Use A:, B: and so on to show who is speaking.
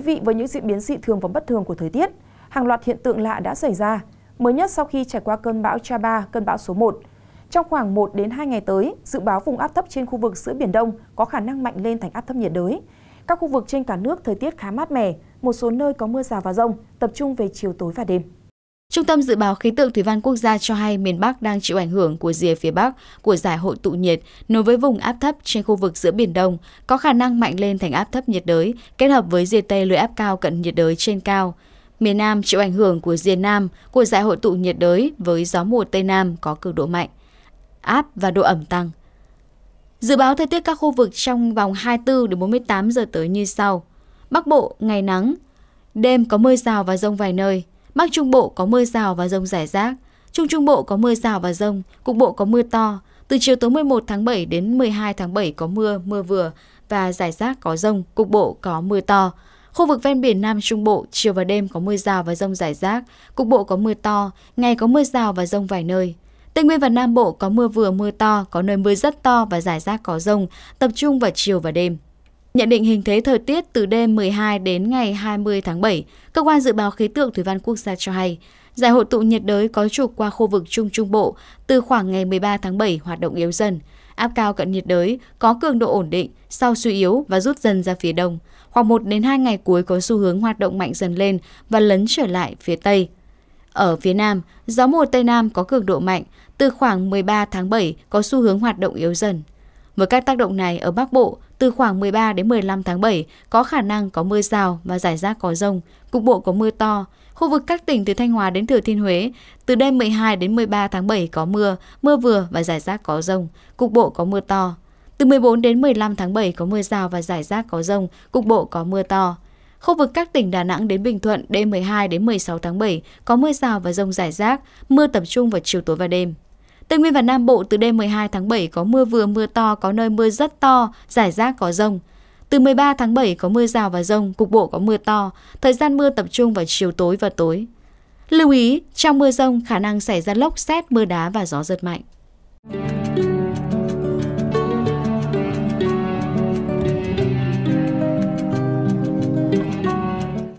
A: quý vị, với những diễn biến dị thường và bất thường của thời tiết, hàng loạt hiện tượng lạ đã xảy ra, mới nhất sau khi trải qua cơn bão Chaba, cơn bão số 1. Trong khoảng 1 đến 2 ngày tới, dự báo vùng áp thấp trên khu vực giữa Biển Đông có khả năng mạnh lên thành áp thấp nhiệt đới. Các khu vực trên cả nước thời tiết khá mát mẻ, một số nơi có mưa rào và rông, tập trung về chiều tối và đêm. Trung tâm Dự báo Khí tượng Thủy văn Quốc gia cho hay
B: miền Bắc đang chịu ảnh hưởng của rìa phía Bắc của giải hội tụ nhiệt nối với vùng áp thấp trên khu vực giữa Biển Đông, có khả năng mạnh lên thành áp thấp nhiệt đới, kết hợp với rìa Tây lưỡi áp cao cận nhiệt đới trên cao. Miền Nam chịu ảnh hưởng của rìa Nam của giải hội tụ nhiệt đới với gió mùa Tây Nam có cường độ mạnh, áp và độ ẩm tăng. Dự báo thời tiết các khu vực trong vòng 24 đến 48 giờ tới như sau. Bắc Bộ, ngày nắng, đêm có mưa rào và rông vài nơi, Bắc Trung Bộ có mưa rào và rông rải rác. Trung Trung Bộ có mưa rào và rông, cục bộ có mưa to. Từ chiều tối 11 tháng 7 đến 12 tháng 7 có mưa, mưa vừa và rải rác có rông, cục bộ có mưa to. Khu vực ven biển Nam Trung Bộ, chiều và đêm có mưa rào và rông rải rác, cục bộ có mưa to, ngày có mưa rào và rông vài nơi. Tây Nguyên và Nam Bộ có mưa vừa mưa to, có nơi mưa rất to và rải rác có rông, tập trung vào chiều và đêm. Nhận định hình thế thời tiết từ đêm 12 đến ngày 20 tháng 7, Cơ quan Dự báo Khí tượng Thủy văn Quốc gia cho hay, giải hội tụ nhiệt đới có trục qua khu vực Trung Trung Bộ từ khoảng ngày 13 tháng 7 hoạt động yếu dần. Áp cao cận nhiệt đới có cường độ ổn định, sau suy yếu và rút dần ra phía đông. Khoảng 1 đến 2 ngày cuối có xu hướng hoạt động mạnh dần lên và lấn trở lại phía Tây. Ở phía Nam, gió mùa Tây Nam có cường độ mạnh, từ khoảng 13 tháng 7 có xu hướng hoạt động yếu dần. Với các tác động này ở Bắc Bộ, từ khoảng 13 đến 15 tháng 7, có khả năng có mưa rào và rải rác có rông, cục bộ có mưa to. Khu vực các tỉnh từ Thanh Hóa đến Thừa Thiên Huế, từ đêm 12 đến 13 tháng 7 có mưa, mưa vừa và rải rác có rông, cục bộ có mưa to. Từ 14 đến 15 tháng 7 có mưa rào và rải rác có rông, cục bộ có mưa to. Khu vực các tỉnh Đà Nẵng đến Bình Thuận đêm 12 đến 16 tháng 7 có mưa rào và rông rải rác, mưa tập trung vào chiều tối và đêm. Tây Nguyên và Nam Bộ từ đêm 12 tháng 7 có mưa vừa mưa to, có nơi mưa rất to, giải rác có rông. Từ 13 tháng 7 có mưa rào và rông, cục bộ có mưa to, thời gian mưa tập trung vào chiều tối và tối. Lưu ý, trong mưa rông khả năng xảy ra lốc xét, mưa đá và gió giật mạnh.